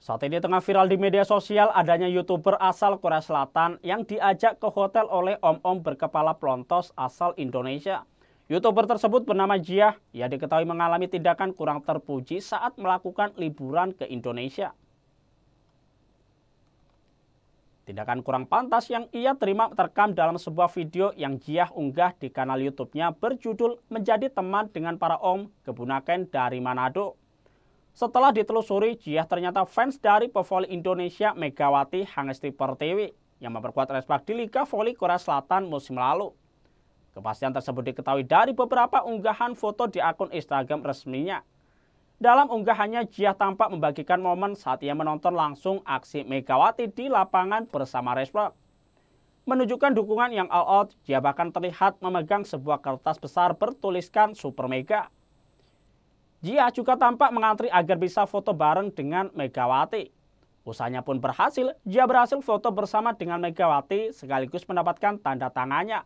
Saat ini tengah viral di media sosial adanya YouTuber asal Korea Selatan yang diajak ke hotel oleh om-om berkepala plontos asal Indonesia. YouTuber tersebut bernama Jia, ia diketahui mengalami tindakan kurang terpuji saat melakukan liburan ke Indonesia. Tindakan kurang pantas yang ia terima terekam dalam sebuah video yang Jia unggah di kanal YouTube-nya berjudul Menjadi Teman dengan Para Om Kebunaken dari Manado. Setelah ditelusuri, Jiah ternyata fans dari pevoli Indonesia Megawati Hangesti Pertiwi yang memperkuat Respak di Liga Voli Korea Selatan musim lalu. Kepastian tersebut diketahui dari beberapa unggahan foto di akun Instagram resminya. Dalam unggahannya, Jiah tampak membagikan momen saat ia menonton langsung aksi Megawati di lapangan bersama Respak. Menunjukkan dukungan yang all out, Jiah bahkan terlihat memegang sebuah kertas besar bertuliskan Super Mega. Jia juga tampak mengantri agar bisa foto bareng dengan Megawati. Usahanya pun berhasil, Jia berhasil foto bersama dengan Megawati sekaligus mendapatkan tanda tangannya.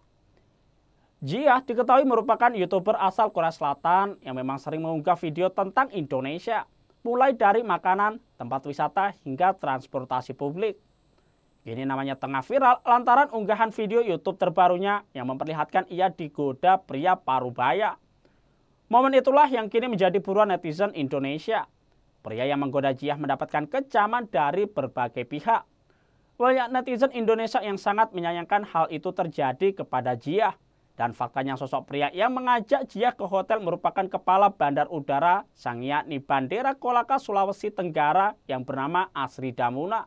Jia diketahui merupakan youtuber asal Korea Selatan yang memang sering mengunggah video tentang Indonesia, mulai dari makanan, tempat wisata, hingga transportasi publik. Ini namanya tengah viral lantaran unggahan video YouTube terbarunya yang memperlihatkan ia digoda pria parubaya. Momen itulah yang kini menjadi buruan netizen Indonesia. Pria yang menggoda Jiah mendapatkan kecaman dari berbagai pihak. Banyak netizen Indonesia yang sangat menyayangkan hal itu terjadi kepada Jiah. Dan faktanya sosok pria yang mengajak Jiah ke hotel merupakan kepala bandar udara sang yakni Bandera Kolaka Sulawesi Tenggara yang bernama Asri Damuna.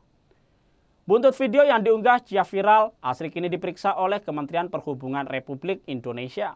Buntut video yang diunggah Jiah viral, Asri kini diperiksa oleh Kementerian Perhubungan Republik Indonesia.